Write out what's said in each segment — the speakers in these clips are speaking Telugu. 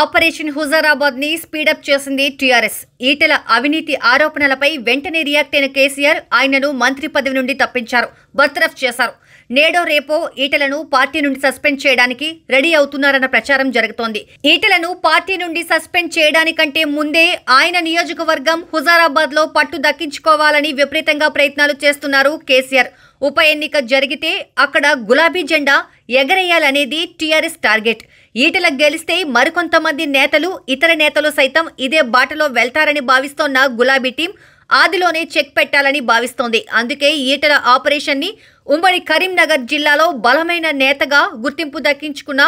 ఆపరేషన్ హుజారాబాద్ ని స్పీడప్ చేసింది టీఆర్ఎస్ ఈటల అవినీతి ఆరోపణలపై వెంటనే రియాక్ట్ అయిన కేసీఆర్ ఆయనను మంత్రి పదవి నుండి తప్పించారు బర్తరఫ్ చేశారు నేడో రేపో ఈటలను పార్టీ నుండి సస్పెండ్ చేయడానికి రెడీ అవుతున్నారన్న ప్రచారం జరుగుతోంది ఈటలను పార్టీ నుండి సస్పెండ్ చేయడానికంటే ముందే ఆయన నియోజకవర్గం హుజారాబాద్ లో పట్టు దక్కించుకోవాలని విపరీతంగా ప్రయత్నాలు చేస్తున్నారు కేసీఆర్ ఉప ఎన్నిక జరిగితే అక్కడ గులాబీ జెండా ఎగరేయాలనేది టీఆర్ఎస్ టార్గెట్ ఈటల గెలిస్తే మరికొంతమంది నేతలు ఇతర నేతలు సైతం ఇదే బాటలో వెళ్తారని భావిస్తోన్న గులాబీ టీం ఆదిలోనే చెక్ పెట్టాలని భావిస్తోంది అందుకే ఈటల ఆపరేషన్ని ఉమ్మడి కరీంనగర్ జిల్లాలో బలమైన నేతగా గుర్తింపు దక్కించుకున్న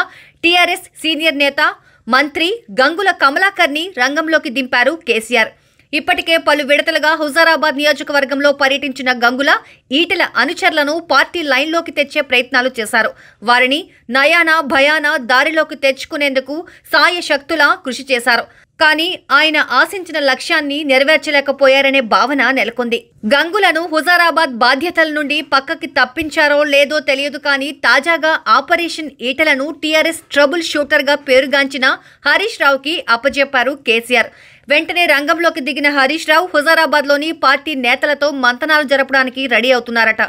టీఆర్ఎస్ సీనియర్ నేత మంత్రి గంగుల కమలాకర్ని రంగంలోకి దింపారు కేసీఆర్ ఇప్పటికే పలు విడతలుగా హుజారాబాద్ నియోజకవర్గంలో పర్యటించిన గంగుల ఈటెల అనుచరులను పార్టీ లైన్లోకి తెచ్చే ప్రయత్నాలు చేశారు వారిని నయానా భయానా దారిలోకి తెచ్చుకునేందుకు సాయ శక్తుల కృషి చేశారు కానీ ఆయన ఆశించిన లక్ష్యాన్ని నెరవేర్చలేకపోయారనే భావన నెలకొంది గంగులను హుజారాబాద్ బాధ్యతల నుండి పక్కకి తప్పించారో లేదో తెలియదు కానీ తాజాగా ఆపరేషన్ ఈటలను టీఆర్ఎస్ ట్రబుల్ షూటర్గా పేరుగాంచిన హరీష్ రావుకి అప్పజెప్పారు కేసీఆర్ వెంటనే రంగంలోకి దిగిన హరీష్ రావు హుజారాబాద్లోని పార్టీ నేతలతో మంతనాలు జరపడానికి రెడీ అవుతున్నారట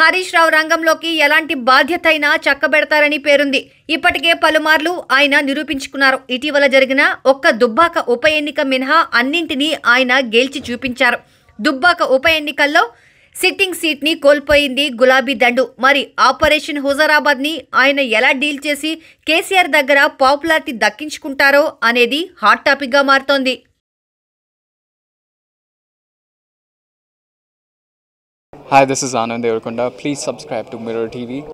హరీష్ రావు రంగంలోకి ఎలాంటి బాధ్యత అయినా చక్కబెడతారని పేరుంది ఇప్పటికే పలుమార్లు ఆయన నిరూపించుకున్నారు ఇటీవల జరిగిన ఒక్క దుబ్బాక ఉప ఎన్నిక మినహా అన్నింటినీ ఆయన గెలిచి చూపించారు దుబ్బాక ఉప ఎన్నికల్లో సిట్టింగ్ సీట్ని కోల్పోయింది గులాబీ దండు మరి ఆపరేషన్ హుజరాబాద్ని ఆయన ఎలా డీల్ చేసి కేసీఆర్ దగ్గర పాపులారిటీ దక్కించుకుంటారో అనేది హాట్ టాపిక్గా మారుతోంది Hi, this is Anand Devarkonda. Please subscribe to Mirror TV.